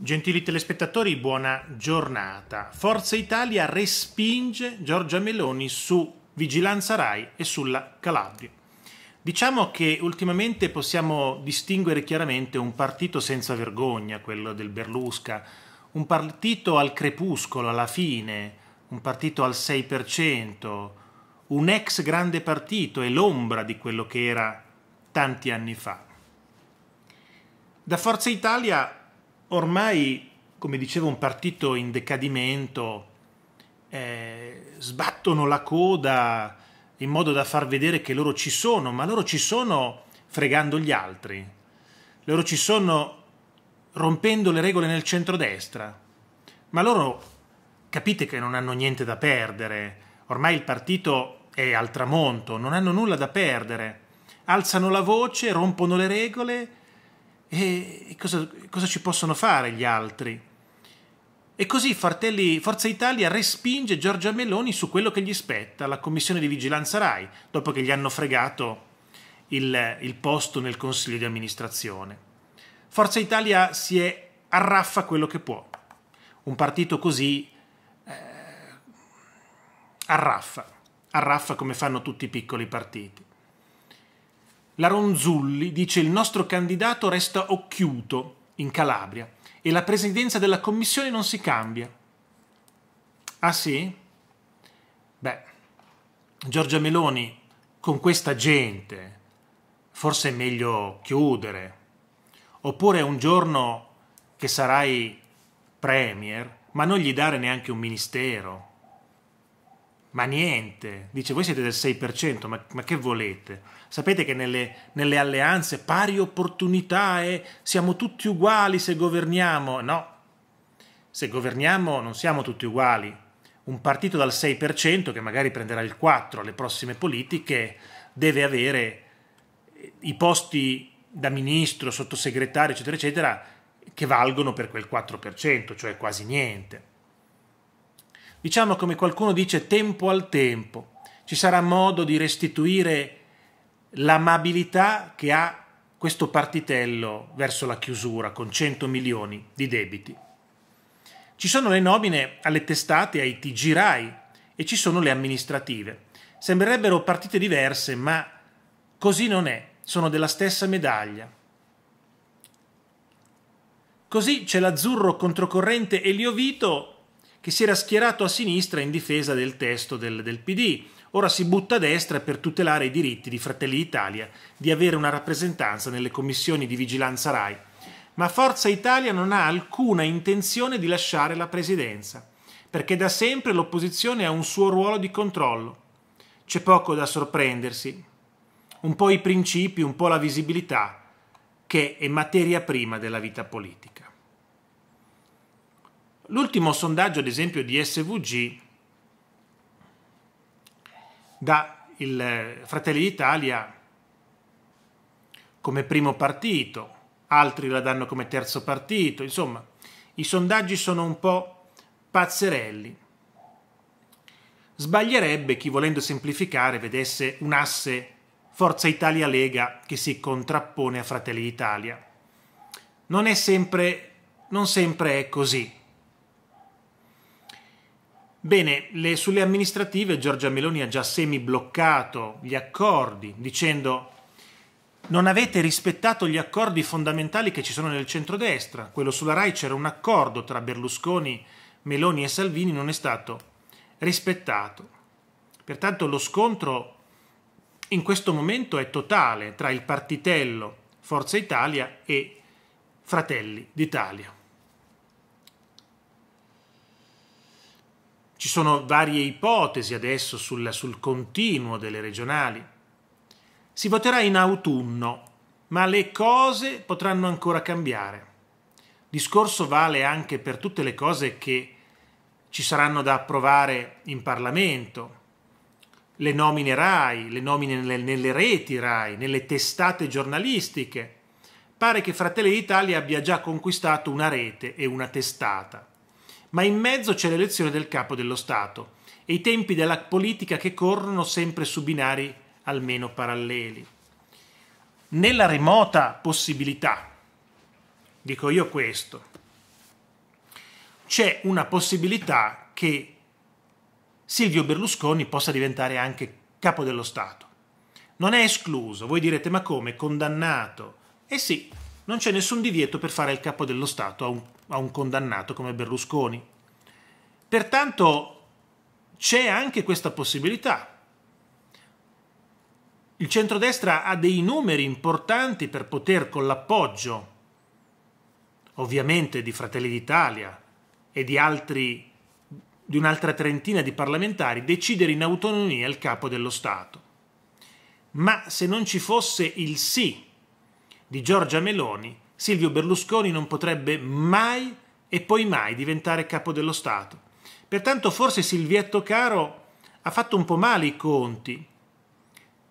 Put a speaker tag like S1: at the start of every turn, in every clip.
S1: Gentili telespettatori, buona giornata. Forza Italia respinge Giorgia Meloni su Vigilanza Rai e sulla Calabria. Diciamo che ultimamente possiamo distinguere chiaramente un partito senza vergogna, quello del Berlusca, un partito al crepuscolo, alla fine, un partito al 6%, un ex grande partito e l'ombra di quello che era tanti anni fa. Da Forza Italia ormai, come dicevo, un partito in decadimento, eh, sbattono la coda in modo da far vedere che loro ci sono, ma loro ci sono fregando gli altri, loro ci sono rompendo le regole nel centrodestra, ma loro capite che non hanno niente da perdere, ormai il partito è al tramonto, non hanno nulla da perdere, alzano la voce, rompono le regole e cosa, cosa ci possono fare gli altri? E così Fartelli, Forza Italia respinge Giorgia Meloni su quello che gli spetta, la commissione di vigilanza RAI, dopo che gli hanno fregato il, il posto nel consiglio di amministrazione. Forza Italia si è arraffa quello che può. Un partito così eh, arraffa, arraffa come fanno tutti i piccoli partiti la Ronzulli dice il nostro candidato resta occhiuto in Calabria e la presidenza della commissione non si cambia. Ah sì? Beh, Giorgia Meloni, con questa gente forse è meglio chiudere. Oppure un giorno che sarai premier, ma non gli dare neanche un ministero. Ma niente, dice voi siete del 6%, ma, ma che volete? Sapete che nelle, nelle alleanze pari opportunità e siamo tutti uguali se governiamo? No, se governiamo non siamo tutti uguali. Un partito dal 6% che magari prenderà il 4% alle prossime politiche deve avere eh, i posti da ministro, sottosegretario, eccetera, eccetera, che valgono per quel 4%, cioè quasi niente. Diciamo come qualcuno dice tempo al tempo, ci sarà modo di restituire l'amabilità che ha questo partitello verso la chiusura con 100 milioni di debiti. Ci sono le nomine alle testate, ai TG RAI e ci sono le amministrative. Sembrerebbero partite diverse, ma così non è, sono della stessa medaglia. Così c'è l'azzurro controcorrente Elio Vito che si era schierato a sinistra in difesa del testo del, del PD. Ora si butta a destra per tutelare i diritti di Fratelli Italia di avere una rappresentanza nelle commissioni di vigilanza RAI. Ma Forza Italia non ha alcuna intenzione di lasciare la presidenza, perché da sempre l'opposizione ha un suo ruolo di controllo. C'è poco da sorprendersi. Un po' i principi, un po' la visibilità, che è materia prima della vita politica. L'ultimo sondaggio, ad esempio, di SVG dà il eh, Fratelli d'Italia come primo partito, altri la danno come terzo partito, insomma, i sondaggi sono un po' pazzerelli. Sbaglierebbe chi volendo semplificare vedesse un asse Forza Italia Lega che si contrappone a Fratelli d'Italia. Non è sempre non sempre è così. Bene, le, sulle amministrative Giorgia Meloni ha già semi bloccato gli accordi dicendo non avete rispettato gli accordi fondamentali che ci sono nel centrodestra. Quello sulla RAI c'era un accordo tra Berlusconi, Meloni e Salvini, non è stato rispettato. Pertanto lo scontro in questo momento è totale tra il partitello Forza Italia e Fratelli d'Italia. Ci sono varie ipotesi adesso sul, sul continuo delle regionali. Si voterà in autunno, ma le cose potranno ancora cambiare. Discorso vale anche per tutte le cose che ci saranno da approvare in Parlamento, le nomine RAI, le nomine nelle, nelle reti RAI, nelle testate giornalistiche. Pare che Fratelli d'Italia abbia già conquistato una rete e una testata ma in mezzo c'è l'elezione del capo dello Stato e i tempi della politica che corrono sempre su binari almeno paralleli. Nella remota possibilità, dico io questo, c'è una possibilità che Silvio Berlusconi possa diventare anche capo dello Stato. Non è escluso, voi direte ma come, condannato? Eh sì, non c'è nessun divieto per fare il capo dello Stato a un, a un condannato come Berlusconi. Pertanto c'è anche questa possibilità. Il centrodestra ha dei numeri importanti per poter, con l'appoggio ovviamente di Fratelli d'Italia e di altri di un'altra trentina di parlamentari decidere in autonomia il capo dello Stato. Ma se non ci fosse il sì di Giorgia Meloni, Silvio Berlusconi non potrebbe mai e poi mai diventare capo dello Stato. Pertanto forse Silvietto Caro ha fatto un po' male i conti.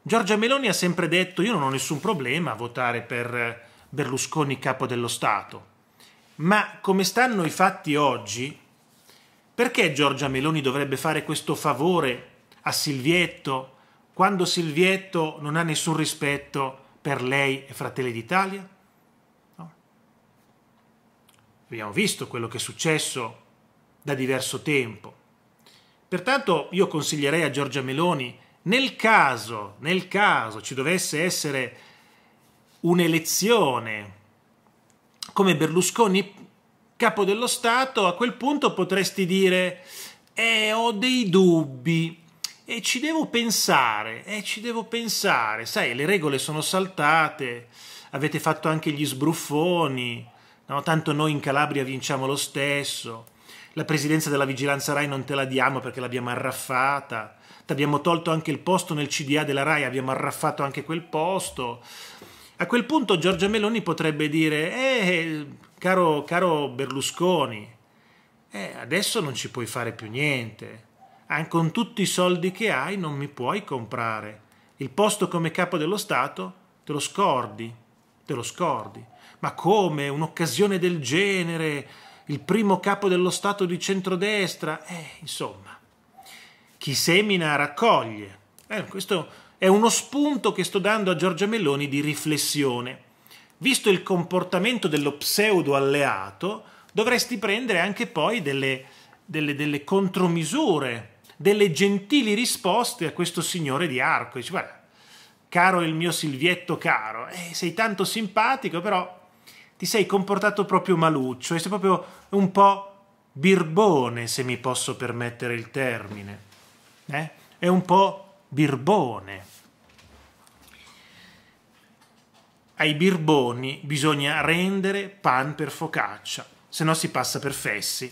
S1: Giorgia Meloni ha sempre detto io non ho nessun problema a votare per Berlusconi capo dello Stato. Ma come stanno i fatti oggi, perché Giorgia Meloni dovrebbe fare questo favore a Silvietto quando Silvietto non ha nessun rispetto per lei e Fratelli d'Italia? No. Abbiamo visto quello che è successo da diverso tempo. Pertanto io consiglierei a Giorgia Meloni, nel caso, nel caso ci dovesse essere un'elezione come Berlusconi capo dello Stato, a quel punto potresti dire eh, ho dei dubbi, e ci devo pensare, e ci devo pensare, sai, le regole sono saltate, avete fatto anche gli sbruffoni, no? tanto noi in Calabria vinciamo lo stesso, la presidenza della vigilanza RAI non te la diamo perché l'abbiamo arraffata, ti abbiamo tolto anche il posto nel CDA della RAI, abbiamo arraffato anche quel posto. A quel punto Giorgia Meloni potrebbe dire, eh, caro, caro Berlusconi, eh, adesso non ci puoi fare più niente, anche con tutti i soldi che hai non mi puoi comprare. Il posto come capo dello Stato te lo scordi, te lo scordi. Ma come? Un'occasione del genere? Il primo capo dello Stato di centrodestra? Eh, insomma, chi semina raccoglie. Eh, questo è uno spunto che sto dando a Giorgia Melloni di riflessione. Visto il comportamento dello pseudo alleato, dovresti prendere anche poi delle, delle, delle contromisure delle gentili risposte a questo signore di Arco. Dice, guarda, caro il mio Silvietto caro, eh, sei tanto simpatico, però ti sei comportato proprio maluccio, e sei proprio un po' birbone, se mi posso permettere il termine. Eh? È un po' birbone. Ai birboni bisogna rendere pan per focaccia, se no si passa per fessi.